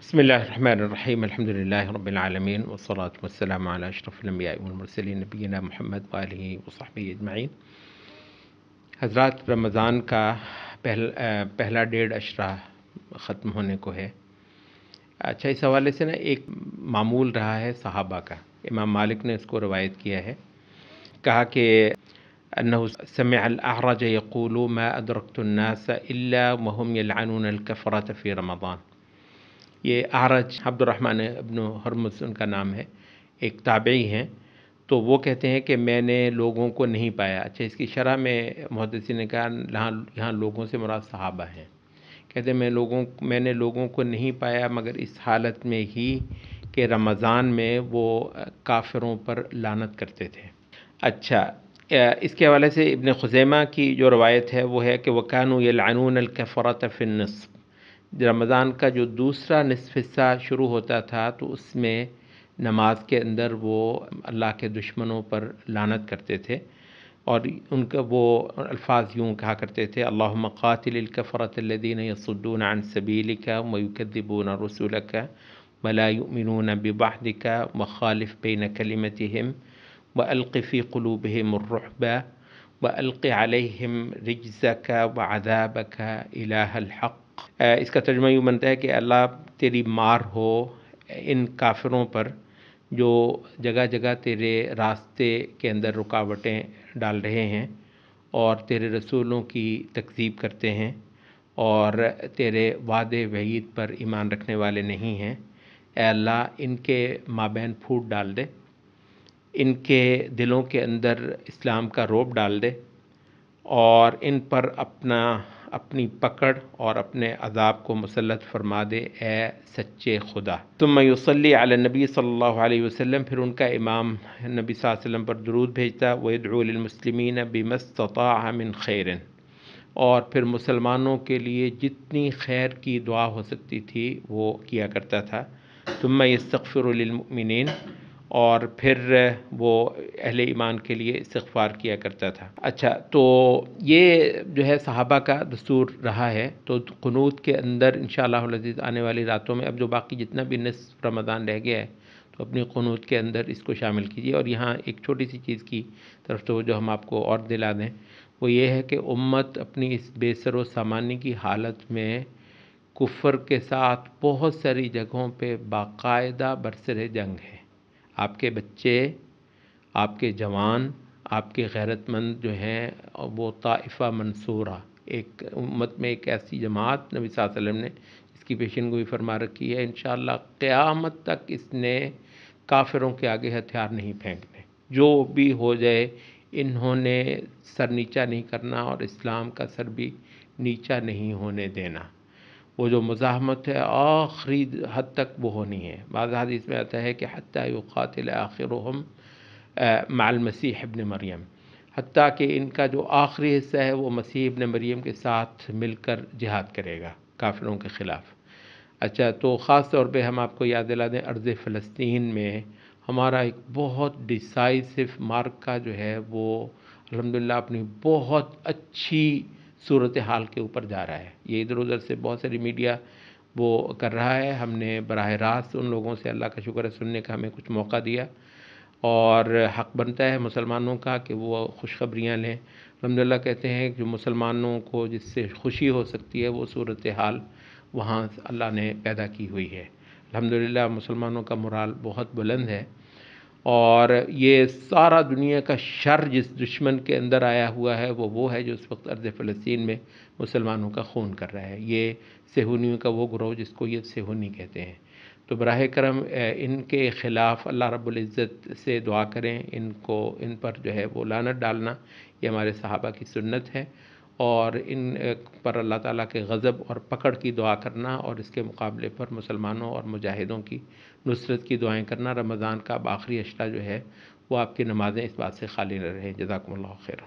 بسم الله الرحمن الرحيم الحمد لله رب العالمين والصلاة والسلام على أشرف الأنبياء والمرسلين نبينا محمد وآله أجمعين حضرات رمضان کا پہل, پہلا ڈیڑھ اشرا ختم ہونے کو ہے اچھا اس حوالے سے نا ایک معمول رہا ہے صحابہ کا امام مالک نے اس کو روایت کیا ہے کہا کہ أنه سمع الأعرج يقول ما أدركت الناس إلا وهم يلعنون الكفرة في رمضان یہ آرج عبد الرحمٰن ابن حرمز ان کا نام ہے ایک تابعی ہیں تو وہ کہتے ہیں کہ میں نے لوگوں کو نہیں پایا اچھا اس کی شرح میں محدثی نے کہا یہاں لوگوں سے مراد صحابہ ہیں کہتے ہیں میں لوگوں میں نے لوگوں کو نہیں پایا مگر اس حالت میں ہی کہ رمضان میں وہ کافروں پر لانت کرتے تھے اچھا اس کے حوالے سے ابن خزیمہ کی جو روایت ہے وہ ہے کہ وہ کانو یہ لعنون الکفرات فنصف رمضان کا جو دوسرا نصف حصہ شروع ہوتا تھا تو اس میں نماز کے اندر وہ اللہ کے دشمنوں پر لانت کرتے تھے اور ان کا وہ الفاظ یوں کہا کرتے تھے اللہ مقاتل الکفرت الدین یسدون عن علی کا میوقدبون رسول کا ملاون بہلکا کا مخالف بے نقلیمتِم و القفی قلوب ہمرحب وَأَلْقِ عَلَيْهِمْ رِجْزَكَ وَعَذَابَكَ إِلَهَ الحق اس کا ترجمہ یوں بنتا ہے کہ اللہ تیری مار ہو ان کافروں پر جو جگہ جگہ تیرے راستے کے اندر رکاوٹیں ڈال رہے ہیں اور تیرے رسولوں کی تکذیب کرتے ہیں اور تیرے وعدے وعید پر ایمان رکھنے والے نہیں ہیں اے اللہ ان کے مابین پھوٹ ڈال دے ان کے دلوں کے اندر اسلام کا روپ ڈال دے اور ان پر اپنا اپنی پکڑ اور اپنے عذاب کو مسلط فرما دے اے سچے خدا تم و علی علیہ نبی صلی اللہ علیہ وسلم پھر ان کا امام نبی صلی اللہ علیہ وسلم پر درود بھیجتا من خیرن اور پھر مسلمانوں کے لیے جتنی خیر کی دعا ہو سکتی تھی وہ کیا کرتا تھا تم میں یہ اور پھر وہ اہل ایمان کے لیے استغفار کیا کرتا تھا اچھا تو یہ جو ہے صحابہ کا دستور رہا ہے تو قنوت کے اندر ان شاء اللہ آنے والی راتوں میں اب جو باقی جتنا بھی نصف رمضان رہ گیا ہے تو اپنی قنوط کے اندر اس کو شامل کیجیے اور یہاں ایک چھوٹی سی چیز کی طرف تو جو ہم آپ کو اور دلا دیں وہ یہ ہے کہ امت اپنی اس بے سر و سامانی کی حالت میں کفر کے ساتھ بہت ساری جگہوں پہ باقاعدہ برسر جنگ ہے آپ کے بچے آپ کے جوان آپ کے غیرت مند جو ہیں وہ طائفہ منصورہ ایک امت میں ایک ایسی جماعت نبی صلی اللہ علیہ وسلم نے اس کی پیشن گوئی فرما رکھی ہے انشاءاللہ قیامت تک اس نے کافروں کے آگے ہتھیار نہیں پھینکنے جو بھی ہو جائے انہوں نے سر نیچا نہیں کرنا اور اسلام کا سر بھی نیچا نہیں ہونے دینا وہ جو مزاحمت ہے آخری حد تک وہ ہونی ہے بعض حدیث میں آتا ہے کہ حتیٰ قاتل آخر مال ابن مریم حتیٰ کہ ان کا جو آخری حصہ ہے وہ مسیح ابن مریم کے ساتھ مل کر جہاد کرے گا کافروں کے خلاف اچھا تو خاص طور پہ ہم آپ کو یاد دلا دیں عرض فلسطین میں ہمارا ایک بہت ڈیسائسو مارک کا جو ہے وہ الحمدللہ اپنی بہت اچھی صورتحال کے اوپر جا رہا ہے یہ ادھر ادھر سے بہت ساری میڈیا وہ کر رہا ہے ہم نے براہ راست ان لوگوں سے اللہ کا شکر ہے سننے کا ہمیں کچھ موقع دیا اور حق بنتا ہے مسلمانوں کا کہ وہ خوشخبریاں لیں الحمد للہ کہتے ہیں کہ جو مسلمانوں کو جس سے خوشی ہو سکتی ہے وہ صورتحال وہاں اللہ نے پیدا کی ہوئی ہے الحمد للہ مسلمانوں کا مرال بہت بلند ہے اور یہ سارا دنیا کا شر جس دشمن کے اندر آیا ہوا ہے وہ وہ ہے جو اس وقت ارض فلسطین میں مسلمانوں کا خون کر رہا ہے یہ سہونیوں کا وہ گروہ جس کو یہ سہونی کہتے ہیں تو براہ کرم ان کے خلاف اللہ رب العزت سے دعا کریں ان کو ان پر جو ہے وہ لانت ڈالنا یہ ہمارے صحابہ کی سنت ہے اور ان پر اللہ تعالیٰ کے غضب اور پکڑ کی دعا کرنا اور اس کے مقابلے پر مسلمانوں اور مجاہدوں کی نصرت کی دعائیں کرنا رمضان کا آخری اشرہ جو ہے وہ آپ کی نمازیں اس بات سے خالی نہ رہیں جزاکم اللہ خیر